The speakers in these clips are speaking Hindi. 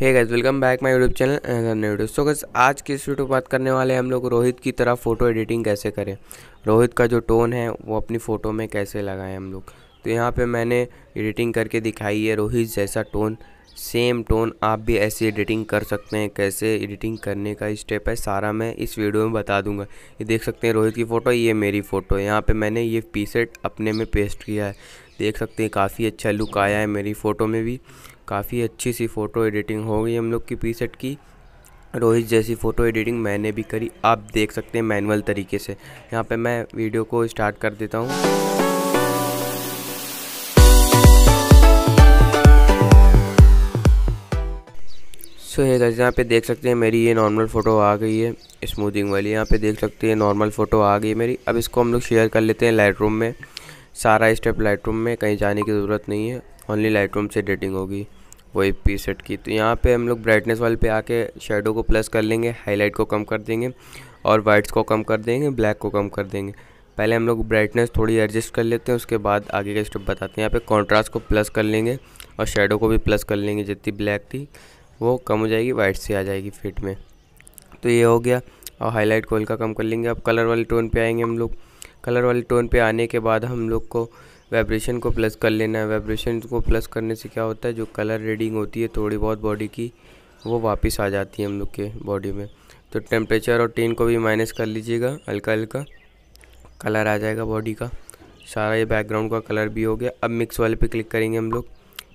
hey guys welcome back my YouTube channel video so guys आज की इस वीडियो बात करने वाले हैं हम लोग रोहित की तरह फ़ोटो एडिटिंग कैसे करें रोहित का जो टोन है वो अपनी फ़ोटो में कैसे लगाएं हम लोग तो यहाँ पे मैंने एडिटिंग करके दिखाई है रोहित जैसा टोन सेम टोन आप भी ऐसी एडिटिंग कर सकते हैं कैसे एडिटिंग करने का स्टेप है सारा मैं इस वीडियो में बता दूंगा ये देख सकते हैं रोहित की फ़ोटो ये मेरी फ़ोटो है यहाँ पे मैंने ये पीसेट अपने में पेस्ट किया है देख सकते हैं काफ़ी अच्छा लुक आया है मेरी फ़ोटो में भी काफ़ी अच्छी सी फ़ोटो एडिटिंग हो गई हम लोग की पी सेट की रोहित जैसी फ़ोटो एडिटिंग मैंने भी करी आप देख सकते हैं मैनुअल तरीके से यहाँ पे मैं वीडियो को स्टार्ट कर देता हूँ सो ये गाइस यहाँ पे देख सकते हैं मेरी ये नॉर्मल फ़ोटो आ गई है स्मूथिंग वाली यहाँ पे देख सकते हैं नॉर्मल फ़ोटो आ गई मेरी अब इसको हम लोग शेयर कर लेते हैं लाइट में सारा स्टेप लाइट में कहीं जाने की ज़रूरत नहीं है ओनली लाइट से एडिटिंग होगी वही पी सेट की तो यहाँ पे हम लोग ब्राइटनेस वाले पे आके शेडो को प्लस कर लेंगे हाईलाइट को कम कर देंगे और वाइट्स को कम कर देंगे ब्लैक को कम कर देंगे पहले हम लोग ब्राइटनेस थोड़ी एडजस्ट कर लेते हैं उसके बाद आगे का स्टेप बताते हैं यहाँ पे कॉन्ट्रास्ट को प्लस कर लेंगे और शेडो को भी प्लस कर लेंगे जितनी ब्लैक थी वो कम हो जाएगी वाइट से आ जाएगी फिट में तो ये हो गया और हाईलाइट को हल्का कम कर लेंगे अब कलर वाले टोन पर आएंगे हम लोग कलर वाले टोन पर आने के बाद हम लोग को वाइब्रेशन को प्लस कर लेना है वाइब्रेशन को प्लस करने से क्या होता है जो कलर रीडिंग होती है थोड़ी बहुत बॉडी की वो वापस आ जाती है हम लोग के बॉडी में तो टेम्परेचर और टेन को भी माइनस कर लीजिएगा हल्का हल्का कलर आ जाएगा बॉडी का सारा ये बैकग्राउंड का कलर भी हो गया अब मिक्स वाले पे क्लिक करेंगे हम लोग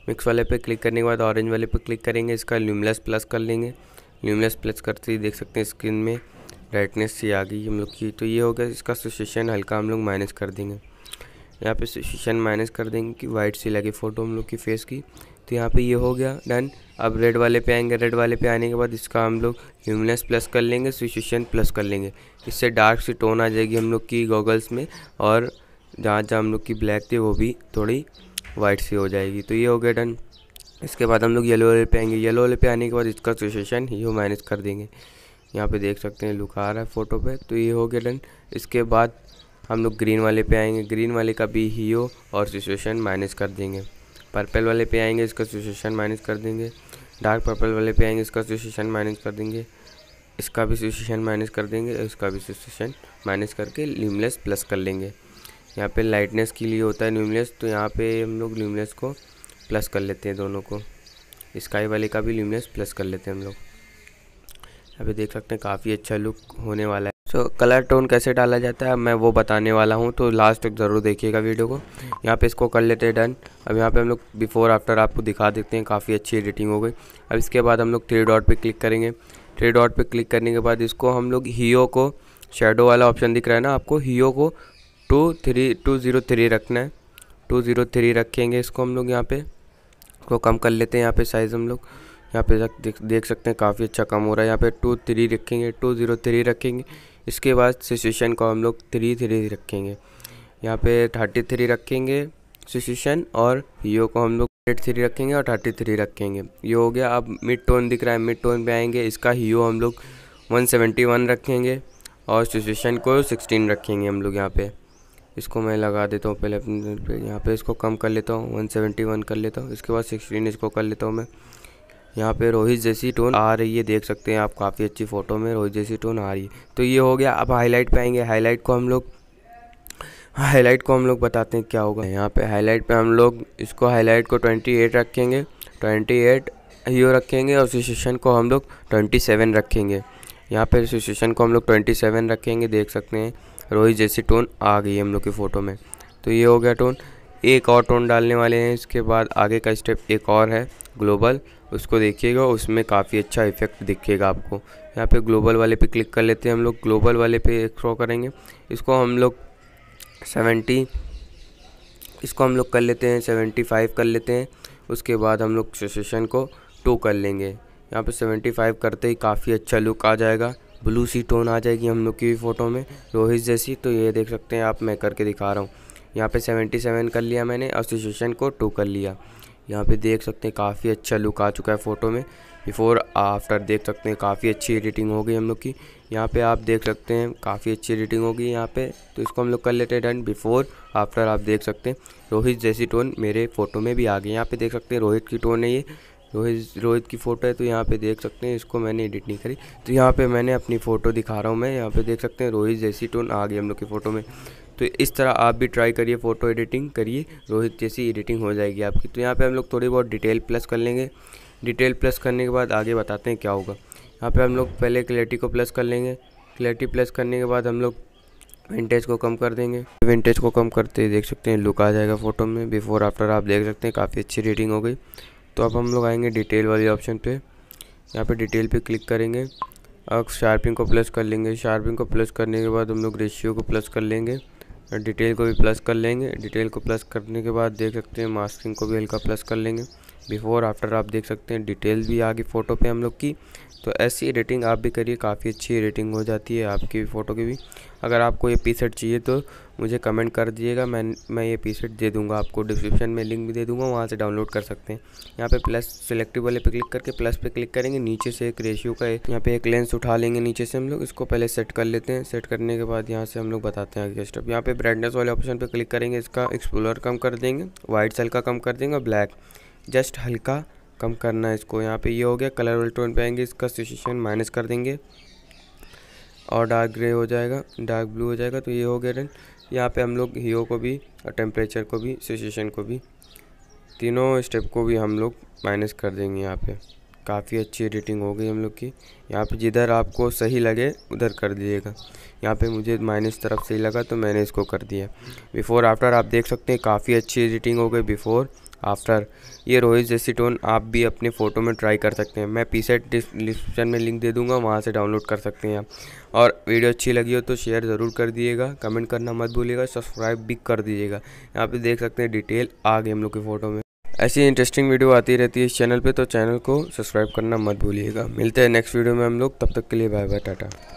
मिक्स वाले पे क्लिक करने के बाद ऑरेंज वाले पे क्लिक करेंगे इसका ल्यूमलेस प्लस कर लेंगे ल्यूमलेस प्लस करते ही देख सकते हैं स्क्रीन में ब्राइटनेस सी आ गई हम लोग की तो ये हो गया इसका सुशेशन हल्का हम लोग माइनस कर देंगे यहाँ पे सन माइनस कर देंगे कि वाइट सी लगे फ़ोटो हम लोग की फेस की तो यहाँ पे ये हो गया डन अब रेड वाले पे आएंगे रेड वाले पे आने के बाद इसका हम लोग ल्यूमिनस प्लस कर लेंगे सिचुएशन प्लस कर लेंगे इससे डार्क सी टोन आ जाएगी हम लोग की गॉगल्स में और जहाँ जहाँ हम लोग की ब्लैक थी वो भी थोड़ी वाइट सी हो जाएगी तो ये हो गया डन इसके बाद हम लोग येलो वाले पे आएंगे येलो वाले पे आने के बाद इसका सिचुएशन ही माइनस कर देंगे यहाँ पे देख सकते हैं लुक आ रहा है फ़ोटो पे तो ये हो गया डन इसके बाद हम लोग ग्रीन वाले पे आएंगे ग्रीन वाले का भी हीओ और सिचुएशन माइनस कर देंगे पर्पल वाले पे आएंगे इसका सिचुएशन माइनस कर देंगे डार्क पर्पल वाले पे आएंगे इसका सिचुएशन माइनस कर देंगे इसका भी सिचुएशन माइनस कर देंगे इसका भी सिचुएशन माइनस करके ल्यूमलेस प्लस कर लेंगे यहाँ पे लाइटनेस के लिए होता है ल्यूमलेस तो यहाँ पे हम लोग ल्यूमलेस को प्लस कर लेते हैं दोनों को स्काई वाले का भी ल्यूमलेस प्लस कर लेते हैं हम लोग यहाँ देख सकते हैं काफ़ी अच्छा लुक होने वाला है तो कलर टोन कैसे डाला जाता है मैं वो बताने वाला हूँ तो लास्ट तक ज़रूर देखिएगा वीडियो को यहाँ पे इसको कर लेते हैं डन अब यहाँ पे हम लोग बिफ़ोर आफ्टर आपको दिखा देते हैं काफ़ी अच्छी एडिटिंग हो गई अब इसके बाद हम लोग थ्री डॉट पे क्लिक करेंगे थ्री डॉट पे क्लिक करने के बाद इसको हम लोग हीओ को शेडो वाला ऑप्शन दिख रहा है ना आपको हीओ को two three two zero three रखना है टू ज़ीरो थ्री रखेंगे इसको हम लोग यहाँ पे इसको कम कर लेते हैं यहाँ पे साइज़ हम लोग यहाँ पे देख देख सकते हैं काफ़ी अच्छा कम हो रहा है यहाँ पे टू थ्री रखेंगे टू ज़ीरो थ्री रखेंगे इसके बाद सिचुएशन को हम लोग थ्री थ्री रखेंगे यहाँ पे थर्टी थ्री रखेंगे सिचुएशन और यो को हम लोग एट थ्री रखेंगे और थर्टी थ्री रखेंगे ये हो गया अब मिड टोन दिख रहा है मिड टोन पे आएंगे इसका हीरो हम लोग वन सेवेंटी वन रखेंगे और सिचुएशन को सिक्सटीन रखेंगे हम लोग यहाँ पे इसको मैं लगा देता हूँ पहले अपने यहाँ पे इसको कम कर लेता हूँ वन सेवेंटी वन कर लेता हूँ इसके बाद सिक्सटीन इसको कर लेता हूँ मैं यहाँ पे रोहित जैसी टोन आ रही है देख सकते हैं आप काफ़ी अच्छी फ़ोटो में रोहित जैसी टोन आ रही है तो ये हो गया अब हाईलाइट पे आएंगे हाईलाइट को हम लोग हाईलाइट को हम लोग बताते हैं क्या होगा यहाँ पे हाईलाइट पे हम लोग इसको हाईलाइट को 28 रखेंगे 28 हीरो रखेंगे और सिचुएशन को हम लोग 27 रखेंगे यहाँ पे सिचुएशन को हम लोग 27 रखेंगे देख सकते हैं रोहित जैसी टोन आ गई है हम लोग की फ़ोटो में तो ये हो गया टोन एक और टोन डालने वाले हैं इसके बाद आगे का स्टेप एक और है ग्लोबल उसको देखिएगा उसमें काफ़ी अच्छा इफेक्ट दिखेगा आपको यहाँ पे ग्लोबल वाले पे क्लिक कर लेते हैं हम लोग ग्लोबल वाले पे थ्रो करेंगे इसको हम लोग सेवेंटी इसको हम लोग कर लेते हैं सेवेंटी फाइव कर लेते हैं उसके बाद हम लोग सेशन को टू कर लेंगे यहाँ पे सेवेंटी फाइव करते ही काफ़ी अच्छा लुक आ जाएगा ब्लू सी टोन आ जाएगी हम लोग की फ़ोटो में रोहित जैसी तो ये देख सकते हैं आप मैं करके दिखा रहा हूँ यहाँ पे सेवेंटी सेवन कर लिया मैंने और सेशन को टू कर लिया यहाँ पे देख सकते हैं काफ़ी अच्छा लुक आ चुका है फ़ोटो में बिफ़ोर आफ्टर देख सकते हैं काफ़ी अच्छी एडिटिंग हो गई हम लोग की यहाँ पे आप देख सकते हैं काफ़ी अच्छी एडिटिंग होगी यहाँ पे तो इसको हम लोग कर लेते हैं डन बिफ़ोर आफ्टर आप देख सकते हैं रोहित जैसी टोन मेरे फ़ोटो में भी आ गई यहाँ पे देख सकते हैं रोहित की टोन है ये रोहित रोहित की फ़ोटो है तो यहाँ पे देख सकते हैं इसको मैंने एडिट नहीं करी तो यहाँ पे मैंने अपनी फ़ोटो दिखा रहा हूँ मैं यहाँ पे देख सकते हैं रोहित जैसी टोन आ गई हम लोग की फ़ोटो में तो इस तरह आप भी ट्राई करिए फ़ोटो एडिटिंग करिए रोहित जैसी एडिटिंग हो जाएगी आपकी तो यहाँ पे हम लोग थोड़ी बहुत डिटेल प्लस कर लेंगे डिटेल प्लस करने के बाद आगे बताते हैं क्या होगा यहाँ पे हम लोग पहले क्लैरिटी को प्लस कर लेंगे क्लैरिटी प्लस करने के बाद हम लोग विंटेज को कम कर देंगे विंटेज को कम करते देख सकते हैं लुक आ जाएगा फ़ोटो में बिफ़ोर आफ्टर आप देख सकते हैं काफ़ी अच्छी रेटिंग हो गई तो अब हम लोग आएंगे डिटेल वाले ऑप्शन पे यहाँ पे डिटेल पे क्लिक करेंगे अब शार्पिंग को प्लस कर लेंगे शार्पिंग को प्लस करने के बाद हम लोग रेशियो को प्लस कर लेंगे डिटेल को भी प्लस कर लेंगे डिटेल को प्लस करने के बाद देख सकते हैं मास्किंग को भी हल्का प्लस कर लेंगे बिफ़ोर आफ्टर आप देख सकते हैं डिटेल भी आ गई फ़ोटो पे हम लोग की तो ऐसी एडिटिंग आप भी करिए काफ़ी अच्छी एडिटिंग हो जाती है आपकी फ़ोटो की भी अगर आपको ये पी सेट चाहिए तो मुझे कमेंट कर दीजिएगा मैं मैं ये पी सेट दे दूँगा आपको डिस्क्रिप्शन में लिंक भी दे दूँगा वहाँ से डाउनलोड कर सकते हैं यहाँ पे प्लस सेलेक्टिव वाले पे क्लिक करके प्लस पे क्लिक करेंगे नीचे से एक रेशियो का यहाँ पे एक लेंस उठा लेंगे नीचे से हम लोग इसको पहले सेट कर लेते हैं सेट करने के बाद यहाँ से हम लोग बताते हैं आगे स्टेप यहाँ पे ब्राइटनेस वाले ऑप्शन पर क्लिक करेंगे इसका एक्सप्लोर कम कर देंगे वाइट सेल का कम कर देंगे और ब्लैक जस्ट हल्का कम करना है इसको यहाँ पे ये हो गया कलर वाले टोन पे आएंगे इसका सिचुएशन माइनस कर देंगे और डार्क ग्रे हो जाएगा डार्क ब्लू हो जाएगा तो ये हो गया डन यहाँ पे हम लोग हीरो को भी और टेम्परेचर को भी सिचुएशन को भी तीनों स्टेप को भी हम लोग माइनस कर देंगे यहाँ पे काफ़ी अच्छी एडिटिंग हो गई हम लोग की यहाँ पे जिधर आपको सही लगे उधर कर दीजिएगा यहाँ पे मुझे माइनस तरफ सही लगा तो मैंने इसको कर दिया बिफ़ोर आफ्टर आप देख सकते हैं काफ़ी अच्छी एडिटिंग हो गई बिफ़ोर आफ्टर ये रोहित जैसी टोन आप भी अपने फ़ोटो में ट्राई कर सकते हैं मैं पी डिस्क्रिप्शन में लिंक दे दूंगा वहाँ से डाउनलोड कर सकते हैं आप और वीडियो अच्छी लगी हो तो शेयर ज़रूर कर दिएगा कमेंट करना मत भूलिएगा सब्सक्राइब भी कर दीजिएगा यहाँ पे देख सकते हैं डिटेल आ गए हम लोग के फ़ोटो में ऐसी इंटरेस्टिंग वीडियो आती रहती है इस चैनल पर तो चैनल को सब्सक्राइब करना मत भूलिएगा मिलते हैं नेक्स्ट वीडियो में हम लोग तब तक के लिए बाय बाय टाटा